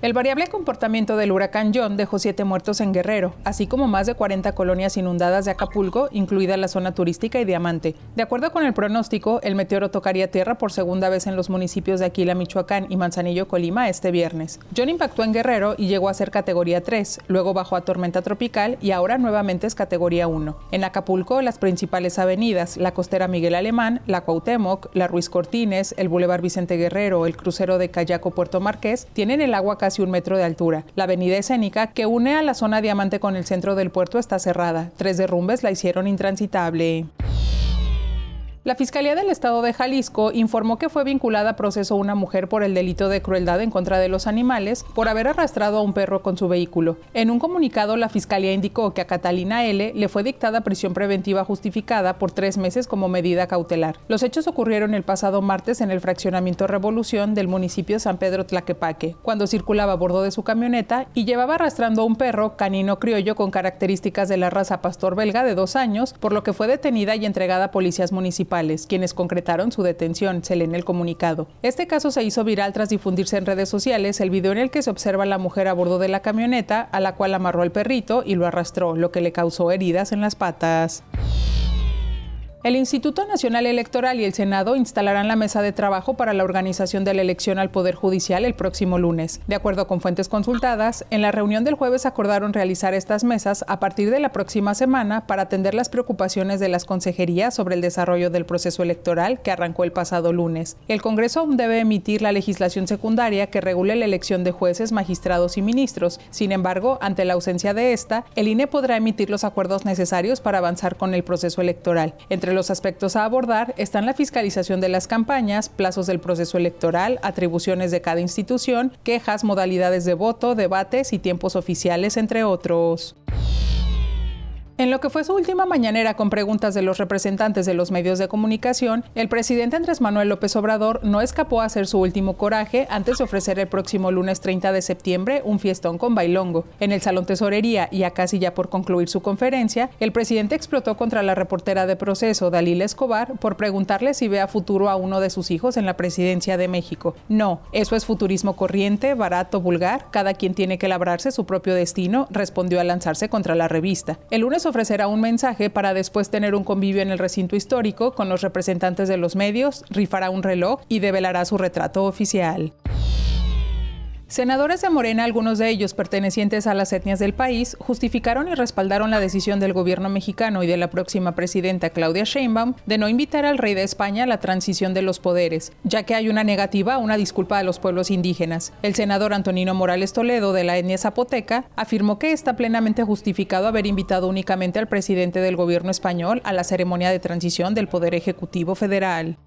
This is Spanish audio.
El variable comportamiento del huracán John dejó siete muertos en Guerrero, así como más de 40 colonias inundadas de Acapulco, incluida la zona turística y Diamante. De acuerdo con el pronóstico, el meteoro tocaría tierra por segunda vez en los municipios de Aquila, Michoacán y Manzanillo, Colima, este viernes. John impactó en Guerrero y llegó a ser categoría 3, luego bajó a tormenta tropical y ahora nuevamente es categoría 1. En Acapulco, las principales avenidas, la costera Miguel Alemán, la Cuauhtémoc, la Ruiz Cortines, el Boulevard Vicente Guerrero, el crucero de Cayaco Puerto Marqués, tienen el agua y un metro de altura. La avenida escénica que une a la zona Diamante con el centro del puerto está cerrada. Tres derrumbes la hicieron intransitable. La Fiscalía del Estado de Jalisco informó que fue vinculada a proceso una mujer por el delito de crueldad en contra de los animales por haber arrastrado a un perro con su vehículo. En un comunicado, la Fiscalía indicó que a Catalina L. le fue dictada prisión preventiva justificada por tres meses como medida cautelar. Los hechos ocurrieron el pasado martes en el fraccionamiento Revolución del municipio San Pedro Tlaquepaque, cuando circulaba a bordo de su camioneta y llevaba arrastrando a un perro canino criollo con características de la raza pastor belga de dos años, por lo que fue detenida y entregada a policías municipales quienes concretaron su detención, se lee en el comunicado. Este caso se hizo viral tras difundirse en redes sociales el video en el que se observa a la mujer a bordo de la camioneta, a la cual amarró al perrito y lo arrastró, lo que le causó heridas en las patas. El Instituto Nacional Electoral y el Senado instalarán la mesa de trabajo para la organización de la elección al Poder Judicial el próximo lunes. De acuerdo con fuentes consultadas, en la reunión del jueves acordaron realizar estas mesas a partir de la próxima semana para atender las preocupaciones de las consejerías sobre el desarrollo del proceso electoral que arrancó el pasado lunes. El Congreso aún debe emitir la legislación secundaria que regule la elección de jueces, magistrados y ministros. Sin embargo, ante la ausencia de esta, el INE podrá emitir los acuerdos necesarios para avanzar con el proceso electoral. Entre los aspectos a abordar están la fiscalización de las campañas, plazos del proceso electoral, atribuciones de cada institución, quejas, modalidades de voto, debates y tiempos oficiales, entre otros. En lo que fue su última mañanera con preguntas de los representantes de los medios de comunicación, el presidente Andrés Manuel López Obrador no escapó a hacer su último coraje antes de ofrecer el próximo lunes 30 de septiembre un fiestón con bailongo. En el Salón Tesorería y a casi ya por concluir su conferencia, el presidente explotó contra la reportera de proceso, Dalila Escobar, por preguntarle si ve a futuro a uno de sus hijos en la presidencia de México. No, eso es futurismo corriente, barato, vulgar, cada quien tiene que labrarse su propio destino, respondió al lanzarse contra la revista. El lunes ofrecerá un mensaje para después tener un convivio en el recinto histórico con los representantes de los medios, rifará un reloj y develará su retrato oficial. Senadores de Morena, algunos de ellos pertenecientes a las etnias del país, justificaron y respaldaron la decisión del gobierno mexicano y de la próxima presidenta Claudia Sheinbaum de no invitar al rey de España a la transición de los poderes, ya que hay una negativa una disculpa a los pueblos indígenas. El senador Antonino Morales Toledo de la etnia zapoteca afirmó que está plenamente justificado haber invitado únicamente al presidente del gobierno español a la ceremonia de transición del Poder Ejecutivo Federal.